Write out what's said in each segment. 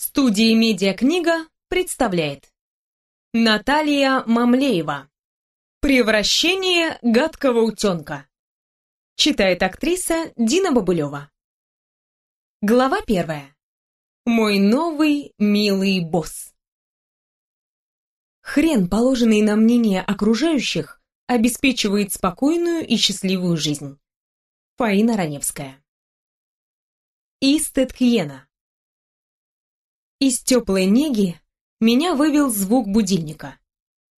Студия «Медиакнига» представляет Наталья Мамлеева «Превращение гадкого утенка» Читает актриса Дина Бабулева Глава первая Мой новый милый босс Хрен, положенный на мнение окружающих, обеспечивает спокойную и счастливую жизнь. Фаина Раневская Истет Кьена из теплой неги меня вывел звук будильника.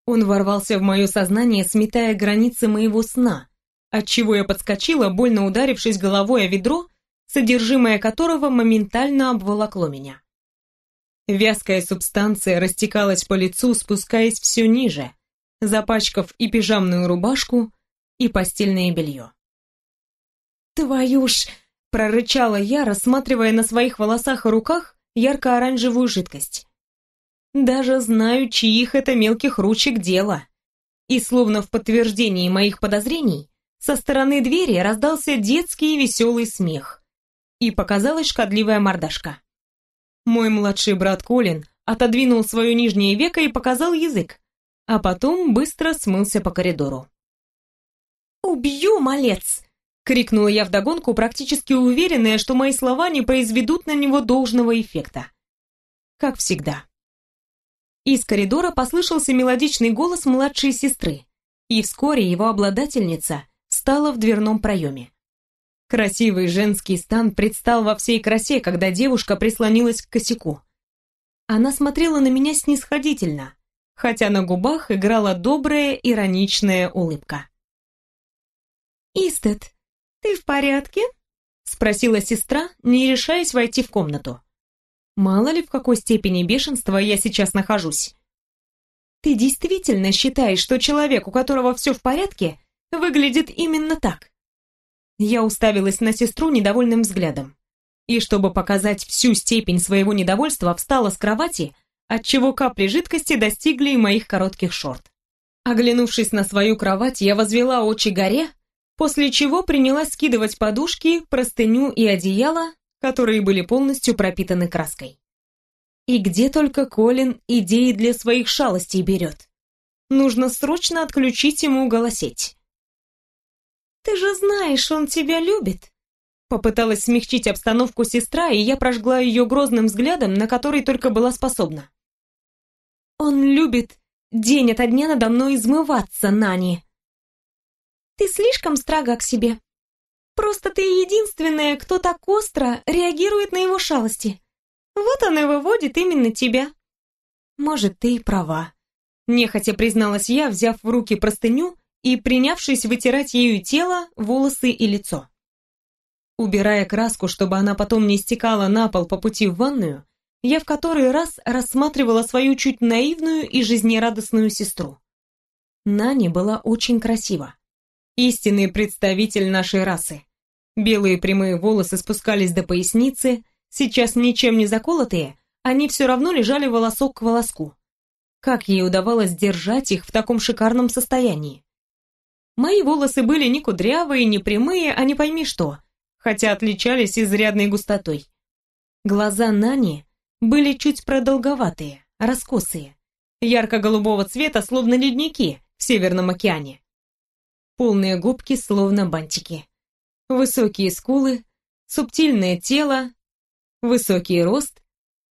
Он ворвался в мое сознание, сметая границы моего сна, отчего я подскочила, больно ударившись головой о ведро, содержимое которого моментально обволокло меня. Вязкая субстанция растекалась по лицу, спускаясь все ниже, запачкав и пижамную рубашку, и постельное белье. «Твою ж!» — прорычала я, рассматривая на своих волосах и руках ярко-оранжевую жидкость. Даже знаю, чьих это мелких ручек дело. И словно в подтверждении моих подозрений, со стороны двери раздался детский веселый смех. И показалась шкодливая мордашка. Мой младший брат Колин отодвинул свое нижнее веко и показал язык, а потом быстро смылся по коридору. «Убью, малец!» Крикнула я вдогонку, практически уверенная, что мои слова не произведут на него должного эффекта. Как всегда. Из коридора послышался мелодичный голос младшей сестры, и вскоре его обладательница стала в дверном проеме. Красивый женский стан предстал во всей красе, когда девушка прислонилась к косяку. Она смотрела на меня снисходительно, хотя на губах играла добрая ироничная улыбка. «Истет, «Ты в порядке?» — спросила сестра, не решаясь войти в комнату. Мало ли, в какой степени бешенства я сейчас нахожусь. «Ты действительно считаешь, что человек, у которого все в порядке, выглядит именно так?» Я уставилась на сестру недовольным взглядом. И чтобы показать всю степень своего недовольства, встала с кровати, отчего капли жидкости достигли моих коротких шорт. Оглянувшись на свою кровать, я возвела очи горе после чего принялась скидывать подушки, простыню и одеяло, которые были полностью пропитаны краской. И где только Колин идеи для своих шалостей берет. Нужно срочно отключить ему голосеть. «Ты же знаешь, он тебя любит!» Попыталась смягчить обстановку сестра, и я прожгла ее грозным взглядом, на который только была способна. «Он любит день ото дня надо мной измываться, Нани!» Ты слишком строга к себе. Просто ты единственная, кто так остро реагирует на его шалости. Вот он и выводит именно тебя. Может, ты и права. Нехотя призналась я, взяв в руки простыню и принявшись вытирать ею тело, волосы и лицо. Убирая краску, чтобы она потом не стекала на пол по пути в ванную, я в который раз рассматривала свою чуть наивную и жизнерадостную сестру. Нани была очень красива истинный представитель нашей расы. Белые прямые волосы спускались до поясницы, сейчас ничем не заколотые, они все равно лежали волосок к волоску. Как ей удавалось держать их в таком шикарном состоянии? Мои волосы были не кудрявые, не прямые, а не пойми что, хотя отличались изрядной густотой. Глаза Нани были чуть продолговатые, раскосые, ярко-голубого цвета, словно ледники в Северном океане полные губки словно бантики. Высокие скулы, субтильное тело, высокий рост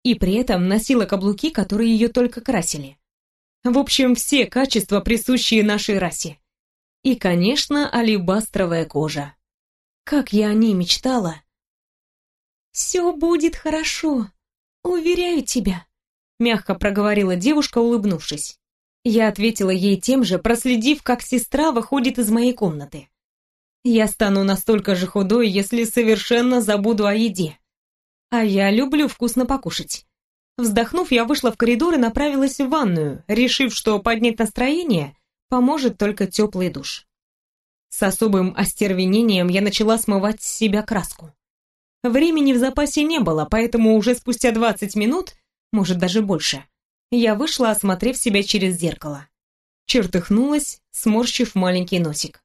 и при этом носила каблуки, которые ее только красили. В общем, все качества, присущие нашей расе. И, конечно, алебастровая кожа. Как я о ней мечтала. «Все будет хорошо, уверяю тебя», — мягко проговорила девушка, улыбнувшись. Я ответила ей тем же, проследив, как сестра выходит из моей комнаты. Я стану настолько же худой, если совершенно забуду о еде. А я люблю вкусно покушать. Вздохнув, я вышла в коридор и направилась в ванную, решив, что поднять настроение поможет только теплый душ. С особым остервенением я начала смывать с себя краску. Времени в запасе не было, поэтому уже спустя 20 минут, может даже больше, я вышла, осмотрев себя через зеркало. Чертыхнулась, сморщив маленький носик.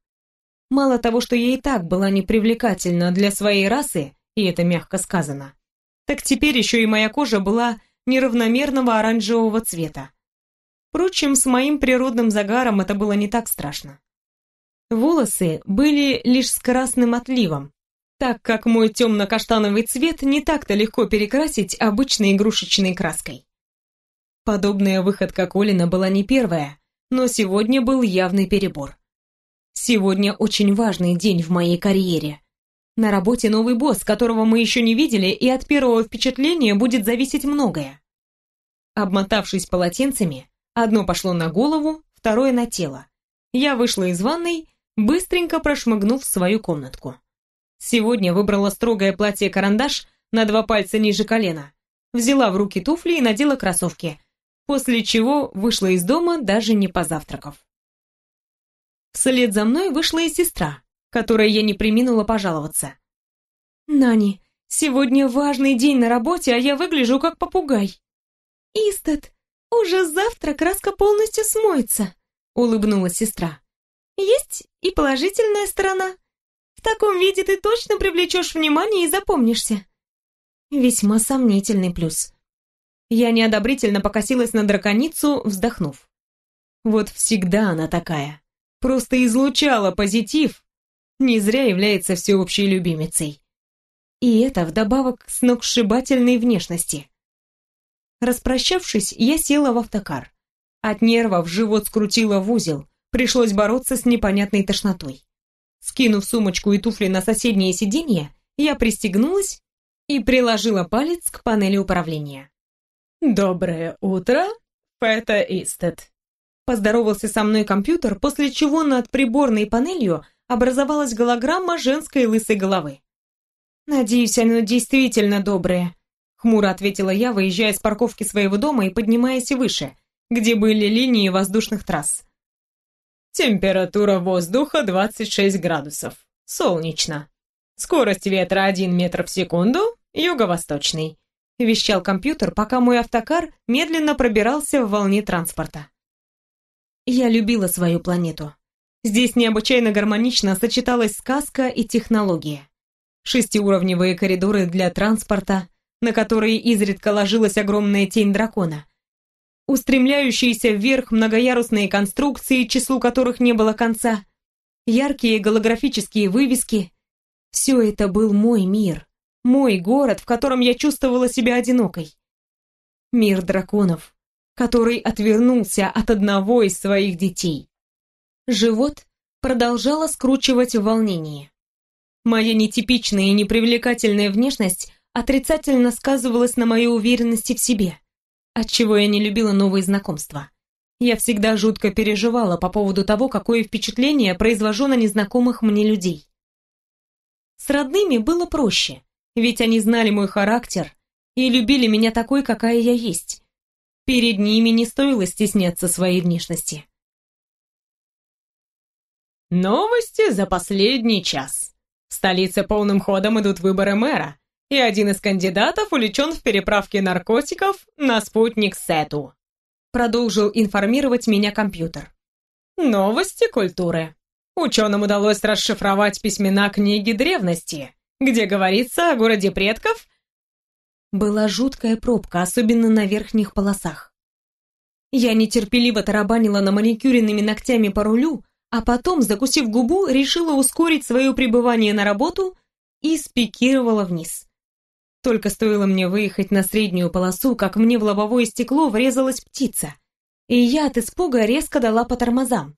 Мало того, что я и так была непривлекательна для своей расы, и это мягко сказано, так теперь еще и моя кожа была неравномерного оранжевого цвета. Впрочем, с моим природным загаром это было не так страшно. Волосы были лишь с красным отливом, так как мой темно-каштановый цвет не так-то легко перекрасить обычной игрушечной краской. Подобная выходка Колина была не первая, но сегодня был явный перебор. Сегодня очень важный день в моей карьере. На работе новый босс, которого мы еще не видели, и от первого впечатления будет зависеть многое. Обмотавшись полотенцами, одно пошло на голову, второе на тело. Я вышла из ванной, быстренько прошмыгнув в свою комнатку. Сегодня выбрала строгое платье-карандаш на два пальца ниже колена, взяла в руки туфли и надела кроссовки, после чего вышла из дома, даже не позавтракав. Вслед за мной вышла и сестра, которой я не приминула пожаловаться. «Нани, сегодня важный день на работе, а я выгляжу как попугай». «Истат, уже завтра краска полностью смоется», — улыбнулась сестра. «Есть и положительная сторона. В таком виде ты точно привлечешь внимание и запомнишься». Весьма сомнительный плюс. Я неодобрительно покосилась на драконицу, вздохнув. Вот всегда она такая. Просто излучала позитив. Не зря является всеобщей любимицей. И это вдобавок к сногсшибательной внешности. Распрощавшись, я села в автокар. От нервов живот скрутило в узел. Пришлось бороться с непонятной тошнотой. Скинув сумочку и туфли на соседнее сиденье, я пристегнулась и приложила палец к панели управления. «Доброе утро, Пэта Истед!» Поздоровался со мной компьютер, после чего над приборной панелью образовалась голограмма женской лысой головы. «Надеюсь, оно действительно доброе», — хмуро ответила я, выезжая с парковки своего дома и поднимаясь выше, где были линии воздушных трасс. «Температура воздуха 26 градусов. Солнечно. Скорость ветра 1 метр в секунду, юго-восточный вещал компьютер, пока мой автокар медленно пробирался в волне транспорта. Я любила свою планету. Здесь необычайно гармонично сочеталась сказка и технология. Шестиуровневые коридоры для транспорта, на которые изредка ложилась огромная тень дракона. Устремляющиеся вверх многоярусные конструкции, числу которых не было конца. Яркие голографические вывески. Все это был мой мир мой город, в котором я чувствовала себя одинокой. Мир драконов, который отвернулся от одного из своих детей. Живот продолжало скручивать в волнении. Моя нетипичная и непривлекательная внешность отрицательно сказывалась на моей уверенности в себе, отчего я не любила новые знакомства. Я всегда жутко переживала по поводу того, какое впечатление произвожу на незнакомых мне людей. С родными было проще ведь они знали мой характер и любили меня такой, какая я есть. Перед ними не стоило стесняться своей внешности. Новости за последний час. В столице полным ходом идут выборы мэра, и один из кандидатов увлечен в переправке наркотиков на спутник Сету. Э Продолжил информировать меня компьютер. Новости культуры. Ученым удалось расшифровать письмена книги древности, где говорится о городе предков?» Была жуткая пробка, особенно на верхних полосах. Я нетерпеливо тарабанила на маникюренными ногтями по рулю, а потом, закусив губу, решила ускорить свое пребывание на работу и спикировала вниз. Только стоило мне выехать на среднюю полосу, как мне в лобовое стекло врезалась птица, и я от испуга резко дала по тормозам.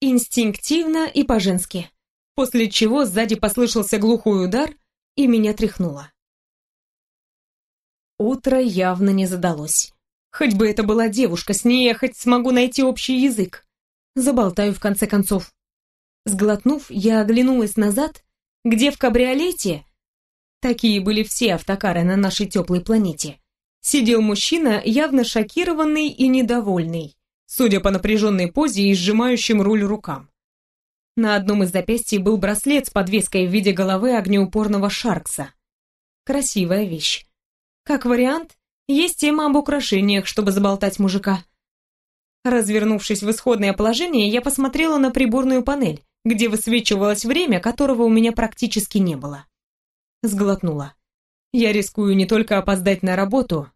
Инстинктивно и по-женски после чего сзади послышался глухой удар, и меня тряхнуло. Утро явно не задалось. Хоть бы это была девушка, с ней я хоть смогу найти общий язык. Заболтаю в конце концов. Сглотнув, я оглянулась назад, где в кабриолете, такие были все автокары на нашей теплой планете, сидел мужчина, явно шокированный и недовольный, судя по напряженной позе и сжимающим руль рукам. На одном из запястий был браслет с подвеской в виде головы огнеупорного шаркса. Красивая вещь. Как вариант, есть тема об украшениях, чтобы заболтать мужика. Развернувшись в исходное положение, я посмотрела на приборную панель, где высвечивалось время, которого у меня практически не было. Сглотнула. Я рискую не только опоздать на работу,